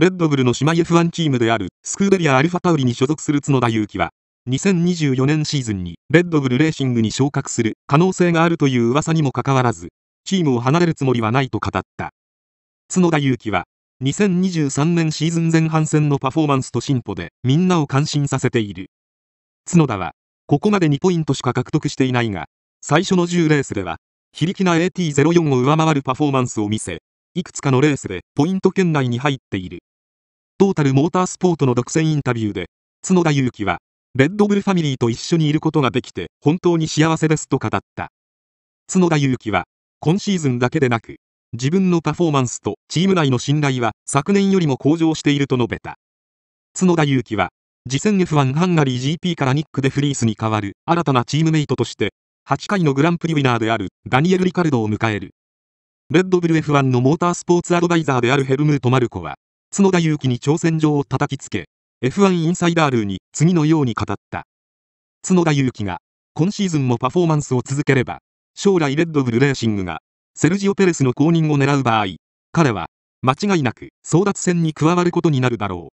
レッドブルの姉妹 F1 チームであるスクーデリアアルファタウリに所属する角田裕樹は2024年シーズンにレッドブルレーシングに昇格する可能性があるという噂にもかかわらずチームを離れるつもりはないと語った角田裕樹は2023年シーズン前半戦のパフォーマンスと進歩でみんなを感心させている角田はここまで2ポイントしか獲得していないが最初の10レースでは非力な AT04 を上回るパフォーマンスを見せいくつかのレースでポイント圏内に入っているトータルモータースポートの独占インタビューで、角田祐希は、レッドブルファミリーと一緒にいることができて本当に幸せですと語った。角田祐希は、今シーズンだけでなく、自分のパフォーマンスとチーム内の信頼は昨年よりも向上していると述べた。角田祐希は、次戦 F1 ハンガリー GP からニック・でフリースに代わる新たなチームメイトとして、8回のグランプリウィナーであるダニエル・リカルドを迎える。レッドブル F1 のモータースポーツアドバイザーであるヘルムート・マルコは、角田裕樹に挑戦状を叩きつけ F1 インサイダールに次のように語った角田裕樹が今シーズンもパフォーマンスを続ければ将来レッドブルレーシングがセルジオ・ペレスの公認を狙う場合彼は間違いなく争奪戦に加わることになるだろう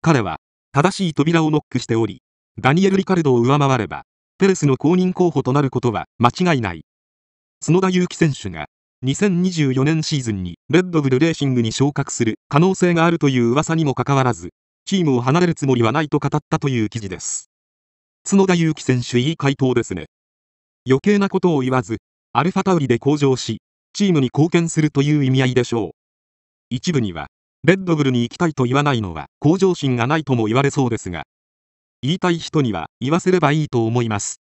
彼は正しい扉をノックしておりダニエル・リカルドを上回ればペレスの公認候補となることは間違いない角田裕樹選手が2024年シーズンにレッドブルレーシングに昇格する可能性があるという噂にもかかわらず、チームを離れるつもりはないと語ったという記事です。角田祐希選手いい回答ですね。余計なことを言わず、アルファタウリで向上し、チームに貢献するという意味合いでしょう。一部には、レッドブルに行きたいと言わないのは向上心がないとも言われそうですが、言いたい人には言わせればいいと思います。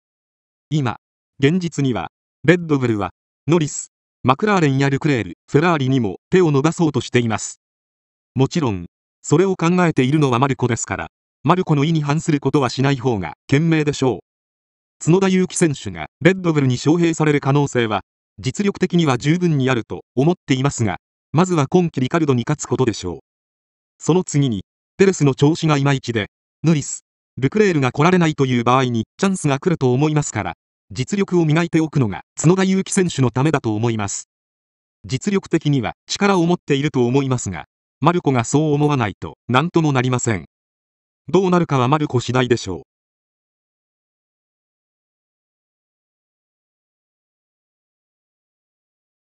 今、現実には、レッドブルは、ノリス、マクラーレンやルクレール、フェラーリにも手を伸ばそうとしています。もちろん、それを考えているのはマルコですから、マルコの意に反することはしない方が賢明でしょう。角田祐希選手がレッドブルに招聘される可能性は、実力的には十分にあると思っていますが、まずは今季リカルドに勝つことでしょう。その次に、ペレスの調子がいまいちで、ヌリス、ルクレールが来られないという場合にチャンスが来ると思いますから、実力を磨いておくのが角田裕希選手のためだと思います。実力的には力を持っていると思いますが、マルコがそう思わないと何ともなりません。どうなるかはマルコ次第でしょう。